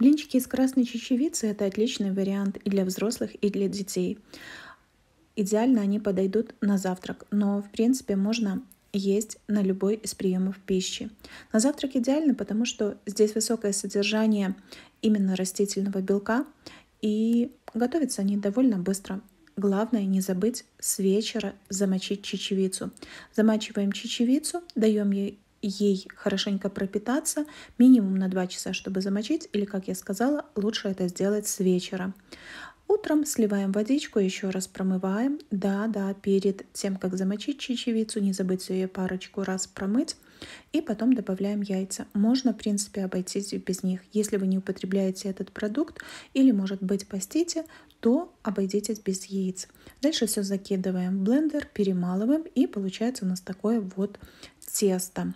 Блинчики из красной чечевицы – это отличный вариант и для взрослых, и для детей. Идеально они подойдут на завтрак, но в принципе можно есть на любой из приемов пищи. На завтрак идеально, потому что здесь высокое содержание именно растительного белка, и готовятся они довольно быстро. Главное не забыть с вечера замочить чечевицу. Замачиваем чечевицу, даем ей ей хорошенько пропитаться, минимум на 2 часа, чтобы замочить, или, как я сказала, лучше это сделать с вечера. Утром сливаем водичку, еще раз промываем. Да, да, перед тем, как замочить чечевицу, не забыть ее парочку раз промыть. И потом добавляем яйца. Можно, в принципе, обойтись без них. Если вы не употребляете этот продукт или, может быть, постите, то обойдитесь без яиц. Дальше все закидываем в блендер, перемалываем и получается у нас такое вот тесто.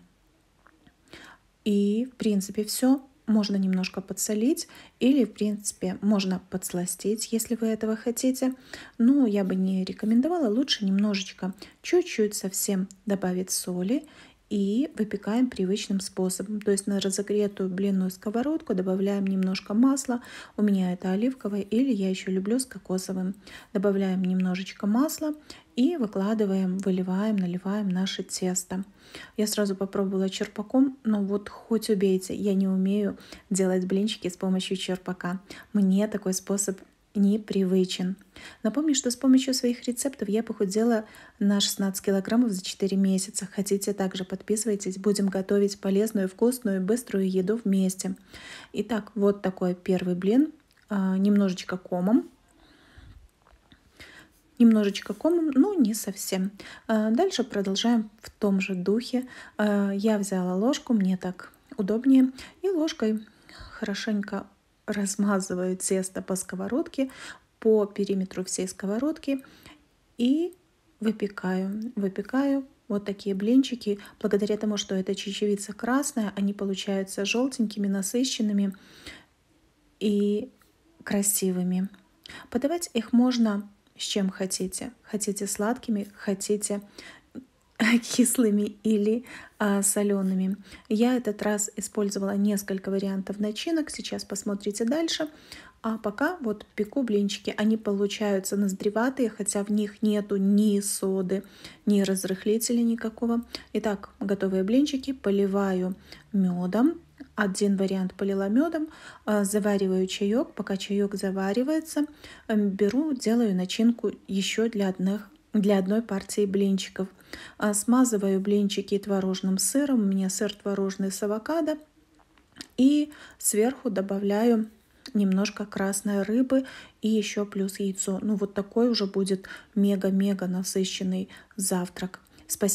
И, в принципе, все. Можно немножко подсолить или, в принципе, можно подсластить, если вы этого хотите. Но я бы не рекомендовала, лучше немножечко, чуть-чуть совсем добавить соли и выпекаем привычным способом. То есть на разогретую блинную сковородку добавляем немножко масла. У меня это оливковое или я еще люблю с кокосовым. Добавляем немножечко масла и выкладываем, выливаем, наливаем наше тесто. Я сразу попробовала черпаком, но вот хоть убейте, я не умею делать блинчики с помощью черпака. Мне такой способ непривычен. Напомню, что с помощью своих рецептов я похудела на 16 килограммов за 4 месяца. Хотите также подписывайтесь, будем готовить полезную, вкусную, и быструю еду вместе. Итак, вот такой первый блин, а, немножечко комом. Немножечко комом, но не совсем. А, дальше продолжаем в том же духе. А, я взяла ложку, мне так удобнее, и ложкой хорошенько размазываю тесто по сковородке, по периметру всей сковородки и выпекаю. Выпекаю вот такие блинчики. Благодаря тому, что эта чечевица красная, они получаются желтенькими, насыщенными и красивыми. Подавать их можно с чем хотите. Хотите сладкими, хотите кислыми или а, солеными. Я этот раз использовала несколько вариантов начинок. Сейчас посмотрите дальше. А пока вот пеку блинчики. Они получаются ноздреватые, хотя в них нету ни соды, ни разрыхлителя никакого. Итак, готовые блинчики поливаю медом. Один вариант полила медом, а, завариваю чаек, пока чаек заваривается, беру, делаю начинку еще для одних для одной партии блинчиков. А, смазываю блинчики творожным сыром, у меня сыр творожный с авокадо, и сверху добавляю немножко красной рыбы и еще плюс яйцо. Ну вот такой уже будет мега-мега насыщенный завтрак. Спасибо.